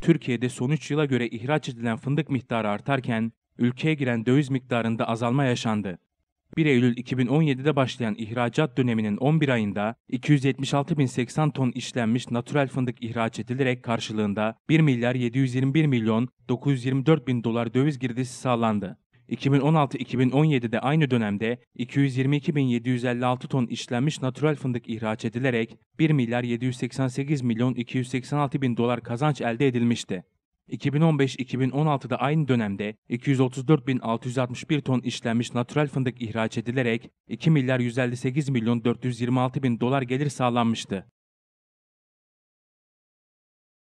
Türkiye'de son 3 yıla göre ihraç edilen fındık miktarı artarken ülkeye giren döviz miktarında azalma yaşandı. 1 Eylül 2017'de başlayan ihracat döneminin 11 ayında 276.080 ton işlenmiş natürel fındık ihraç edilerek karşılığında 1 milyar 721 milyon 924 bin dolar döviz girdisi sağlandı. 2016-2017'de aynı dönemde 222.756 ton işlenmiş natural fındık ihraç edilerek 1 milyar 788 milyon 286 bin dolar kazanç elde edilmişti. 2015-2016'da aynı dönemde 234.661 ton işlenmiş natural fındık ihraç edilerek 2 milyar 158 milyon 426 bin dolar gelir sağlanmıştı.